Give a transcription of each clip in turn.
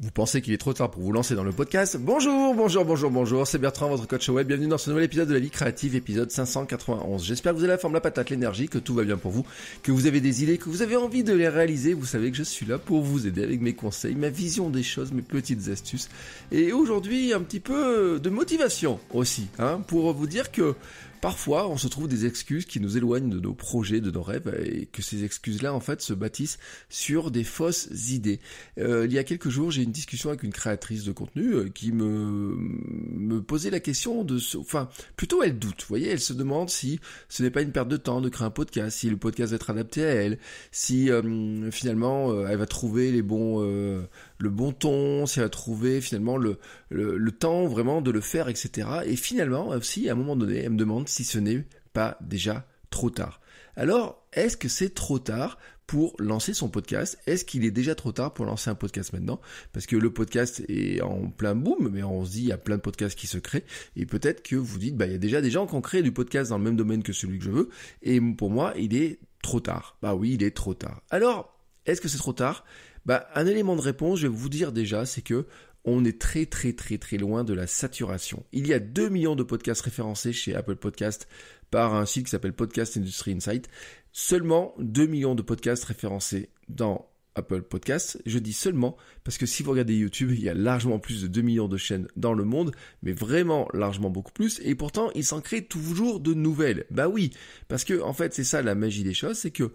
Vous pensez qu'il est trop tard pour vous lancer dans le podcast Bonjour, bonjour, bonjour, bonjour, c'est Bertrand, votre coach web. Bienvenue dans ce nouvel épisode de la vie créative, épisode 591. J'espère que vous avez la forme, la patate, l'énergie, que tout va bien pour vous, que vous avez des idées, que vous avez envie de les réaliser. Vous savez que je suis là pour vous aider avec mes conseils, ma vision des choses, mes petites astuces. Et aujourd'hui, un petit peu de motivation aussi, hein, pour vous dire que Parfois, on se trouve des excuses qui nous éloignent de nos projets, de nos rêves, et que ces excuses-là, en fait, se bâtissent sur des fausses idées. Euh, il y a quelques jours, j'ai une discussion avec une créatrice de contenu euh, qui me, me posait la question de... Enfin, plutôt, elle doute, vous voyez, elle se demande si ce n'est pas une perte de temps de créer un podcast, si le podcast va être adapté à elle, si euh, finalement, euh, elle va trouver les bons, le bon ton, si elle va trouver finalement le, le, le temps vraiment de le faire, etc. Et finalement, si à un moment donné, elle me demande si ce n'est pas déjà trop tard. Alors, est-ce que c'est trop tard pour lancer son podcast Est-ce qu'il est déjà trop tard pour lancer un podcast maintenant Parce que le podcast est en plein boom, mais on se dit il y a plein de podcasts qui se créent et peut-être que vous dites bah il y a déjà des gens qui ont créé du podcast dans le même domaine que celui que je veux et pour moi il est trop tard. Bah oui, il est trop tard. Alors, est-ce que c'est trop tard Bah un élément de réponse, je vais vous dire déjà, c'est que on est très très très très loin de la saturation. Il y a 2 millions de podcasts référencés chez Apple Podcasts par un site qui s'appelle Podcast Industry Insight. Seulement 2 millions de podcasts référencés dans Apple Podcasts. Je dis seulement parce que si vous regardez YouTube, il y a largement plus de 2 millions de chaînes dans le monde, mais vraiment largement beaucoup plus, et pourtant il s'en crée toujours de nouvelles. Bah oui, parce que en fait c'est ça la magie des choses, c'est que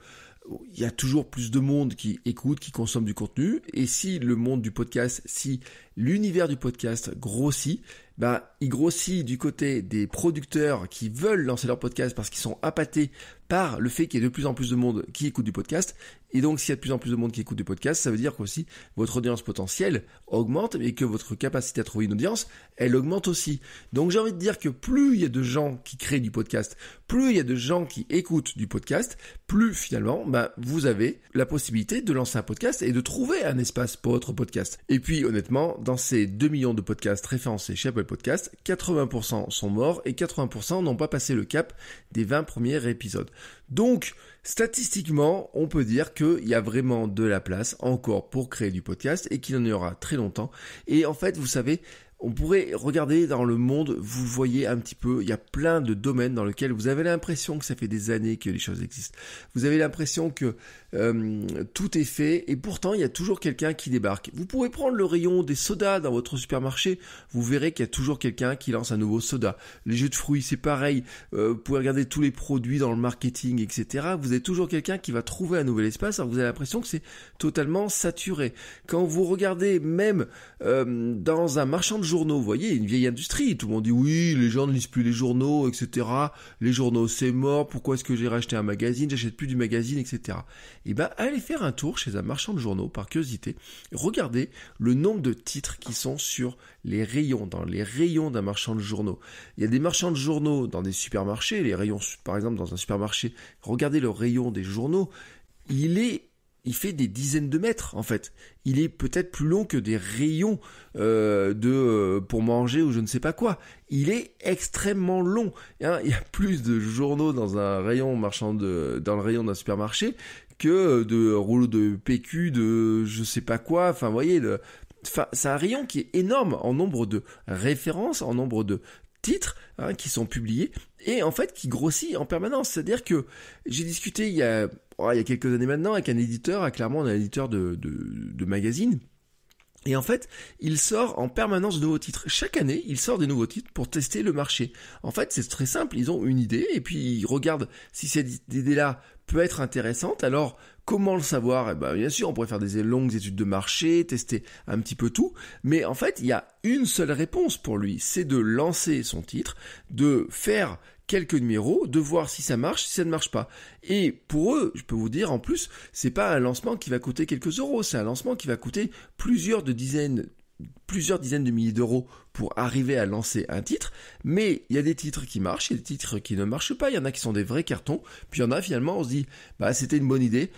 il y a toujours plus de monde qui écoute, qui consomme du contenu. Et si le monde du podcast, si l'univers du podcast grossit, ben, il grossit du côté des producteurs qui veulent lancer leur podcast parce qu'ils sont appâtés par le fait qu'il y ait de plus en plus de monde qui écoute du podcast. Et donc, s'il y a de plus en plus de monde qui écoute du podcast, ça veut dire qu'aussi votre audience potentielle augmente et que votre capacité à trouver une audience, elle augmente aussi. Donc, j'ai envie de dire que plus il y a de gens qui créent du podcast, plus il y a de gens qui écoutent du podcast, plus finalement, ben, vous avez la possibilité de lancer un podcast et de trouver un espace pour votre podcast. Et puis, honnêtement, dans ces 2 millions de podcasts référencés chez Apple Podcast, 80% sont morts et 80% n'ont pas passé le cap des 20 premiers épisodes. Donc, statistiquement, on peut dire qu'il y a vraiment de la place encore pour créer du podcast et qu'il en y aura très longtemps. Et en fait, vous savez, on pourrait regarder dans le monde, vous voyez un petit peu, il y a plein de domaines dans lesquels vous avez l'impression que ça fait des années que les choses existent. Vous avez l'impression que euh, tout est fait et pourtant il y a toujours quelqu'un qui débarque. Vous pouvez prendre le rayon des sodas dans votre supermarché, vous verrez qu'il y a toujours quelqu'un qui lance un nouveau soda. Les jeux de fruits, c'est pareil. Euh, vous pouvez regarder tous les produits dans le marketing, etc. Vous avez toujours quelqu'un qui va trouver un nouvel espace. Alors vous avez l'impression que c'est totalement saturé. Quand vous regardez même euh, dans un marchand de journaux, vous voyez une vieille industrie. Tout le monde dit oui, les gens ne lisent plus les journaux, etc. Les journaux c'est mort. Pourquoi est-ce que j'ai racheté un magazine J'achète plus du magazine, etc. Et eh ben, allez faire un tour chez un marchand de journaux par curiosité. Regardez le nombre de titres qui sont sur les rayons, dans les rayons d'un marchand de journaux. Il y a des marchands de journaux dans des supermarchés, les rayons, par exemple, dans un supermarché. Regardez le rayon des journaux. Il est il fait des dizaines de mètres en fait. Il est peut-être plus long que des rayons euh, de euh, pour manger ou je ne sais pas quoi. Il est extrêmement long. Hein. Il y a plus de journaux dans un rayon marchand de dans le rayon d'un supermarché que de rouleaux de PQ, de je sais pas quoi. Enfin, voyez, c'est un rayon qui est énorme en nombre de références, en nombre de titres hein, qui sont publiés et en fait qui grossit en permanence. C'est-à-dire que j'ai discuté il y a oh, il y a quelques années maintenant avec un éditeur, hein, clairement un éditeur de de, de magazine et en fait, il sort en permanence de nouveaux titres. Chaque année, il sort des nouveaux titres pour tester le marché. En fait, c'est très simple. Ils ont une idée et puis ils regardent si cette idée-là peut être intéressante. Alors, comment le savoir eh ben, Bien sûr, on pourrait faire des longues études de marché, tester un petit peu tout. Mais en fait, il y a une seule réponse pour lui. C'est de lancer son titre, de faire quelques numéros, de voir si ça marche, si ça ne marche pas. Et pour eux, je peux vous dire en plus, c'est pas un lancement qui va coûter quelques euros, c'est un lancement qui va coûter plusieurs de dizaines plusieurs dizaines de milliers d'euros pour arriver à lancer un titre, mais il y a des titres qui marchent, il y a des titres qui ne marchent pas, il y en a qui sont des vrais cartons, puis il y en a finalement on se dit bah c'était une bonne idée,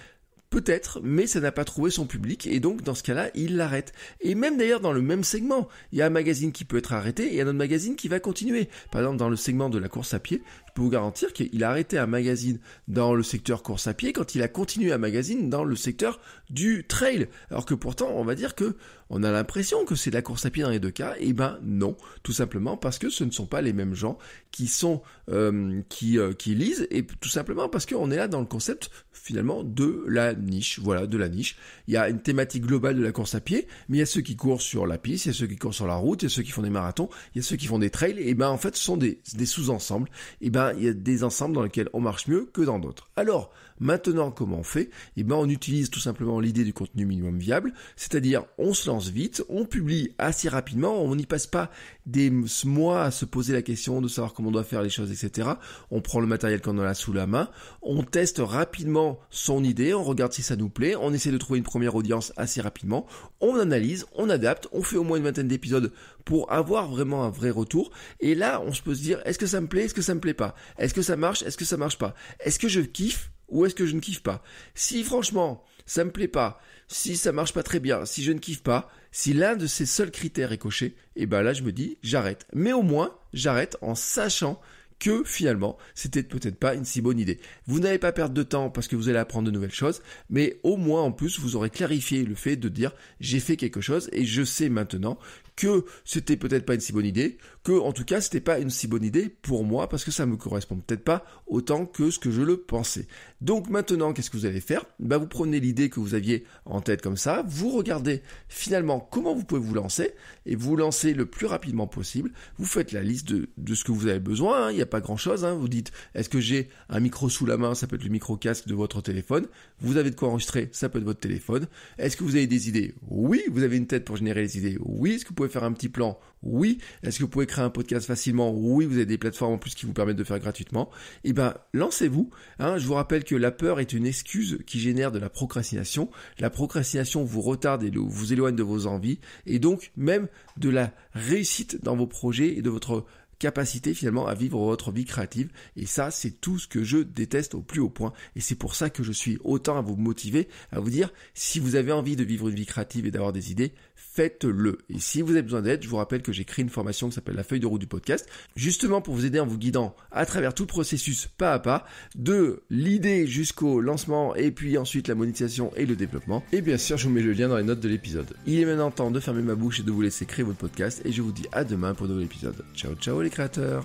Peut-être, mais ça n'a pas trouvé son public et donc dans ce cas-là, il l'arrête. Et même d'ailleurs dans le même segment, il y a un magazine qui peut être arrêté et un autre magazine qui va continuer. Par exemple, dans le segment de la course à pied, pour vous garantir qu'il a arrêté un magazine dans le secteur course à pied quand il a continué un magazine dans le secteur du trail. Alors que pourtant, on va dire que on a l'impression que c'est de la course à pied dans les deux cas. Et eh ben non, tout simplement parce que ce ne sont pas les mêmes gens qui sont euh, qui euh, qui lisent et tout simplement parce qu'on est là dans le concept finalement de la niche. Voilà, de la niche. Il y a une thématique globale de la course à pied, mais il y a ceux qui courent sur la piste, il y a ceux qui courent sur la route, il y a ceux qui font des marathons, il y a ceux qui font des trails. Et eh ben en fait, ce sont des, des sous-ensembles. Et eh ben il y a des ensembles dans lesquels on marche mieux que dans d'autres. Alors, maintenant, comment on fait Eh ben, on utilise tout simplement l'idée du contenu minimum viable, c'est-à-dire on se lance vite, on publie assez rapidement, on n'y passe pas des mois à se poser la question de savoir comment on doit faire les choses, etc. On prend le matériel qu'on a sous la main, on teste rapidement son idée, on regarde si ça nous plaît, on essaie de trouver une première audience assez rapidement, on analyse, on adapte, on fait au moins une vingtaine d'épisodes pour avoir vraiment un vrai retour. Et là, on se peut se dire, est-ce que ça me plaît, est-ce que ça me plaît pas Est-ce que ça marche, est-ce que ça marche pas Est-ce que je kiffe ou est-ce que je ne kiffe pas Si franchement, ça me plaît pas, si ça marche pas très bien, si je ne kiffe pas, si l'un de ces seuls critères est coché, et eh ben là je me dis j'arrête. Mais au moins, j'arrête en sachant que finalement, c'était peut-être pas une si bonne idée. Vous n'allez pas perdre de temps parce que vous allez apprendre de nouvelles choses, mais au moins en plus, vous aurez clarifié le fait de dire j'ai fait quelque chose et je sais maintenant que c'était peut-être pas une si bonne idée, que en tout cas c'était pas une si bonne idée pour moi parce que ça me correspond peut-être pas autant que ce que je le pensais. Donc maintenant, qu'est-ce que vous allez faire bah, vous prenez l'idée que vous aviez en tête comme ça, vous regardez finalement comment vous pouvez vous lancer et vous lancez le plus rapidement possible. Vous faites la liste de, ce que vous avez besoin. Hein pas grand-chose. Hein. Vous dites, est-ce que j'ai un micro sous la main Ça peut être le micro-casque de votre téléphone. Vous avez de quoi enregistrer Ça peut être votre téléphone. Est-ce que vous avez des idées Oui. Vous avez une tête pour générer des idées Oui. Est-ce que vous pouvez faire un petit plan Oui. Est-ce que vous pouvez créer un podcast facilement Oui. Vous avez des plateformes en plus qui vous permettent de faire gratuitement. Eh ben, lancez-vous. Hein. Je vous rappelle que la peur est une excuse qui génère de la procrastination. La procrastination vous retarde et vous éloigne de vos envies et donc même de la réussite dans vos projets et de votre capacité finalement à vivre votre vie créative. Et ça, c'est tout ce que je déteste au plus haut point. Et c'est pour ça que je suis autant à vous motiver, à vous dire, si vous avez envie de vivre une vie créative et d'avoir des idées, faites-le. Et si vous avez besoin d'aide, je vous rappelle que j'ai créé une formation qui s'appelle la feuille de route du podcast, justement pour vous aider en vous guidant à travers tout le processus pas à pas, de l'idée jusqu'au lancement et puis ensuite la monétisation et le développement. Et bien sûr, je vous mets le lien dans les notes de l'épisode. Il est maintenant temps de fermer ma bouche et de vous laisser créer votre podcast et je vous dis à demain pour un nouvel épisode. Ciao ciao les créateurs.